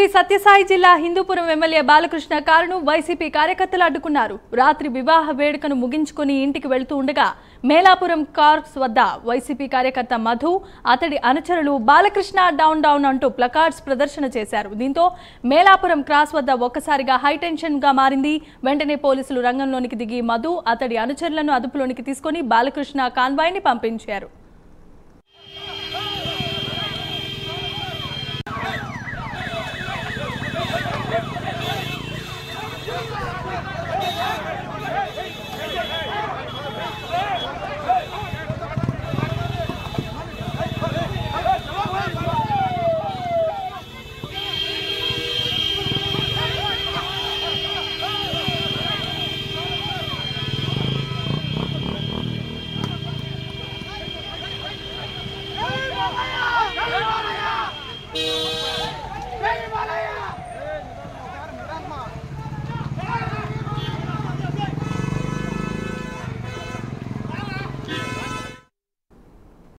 శ్రీ సత్యసాయి జిల్లా హిందూపురం ఎమ్మెల్యే బాలకృష్ణ కారును వైసీపీ కార్యకర్తలు అడ్డుకున్నారు రాత్రి వివాహ వేడుకను ముగించుకుని ఇంటికి వెళ్తూ ఉండగా మేలాపురం కార్ప్స్ వద్ద వైసీపీ కార్యకర్త మధు అతడి అనుచరులు బాలకృష్ణ డౌన్ డౌన్ అంటూ ప్లకార్డ్స్ ప్రదర్శన చేశారు దీంతో మేలాపురం క్రాస్ వద్ద ఒక్కసారిగా హైటెన్షన్గా మారింది వెంటనే పోలీసులు రంగంలోనికి దిగి మధు అతడి అనుచరులను అదుపులోనికి తీసుకుని బాలకృష్ణ కాన్వాయ్ని పంపించారు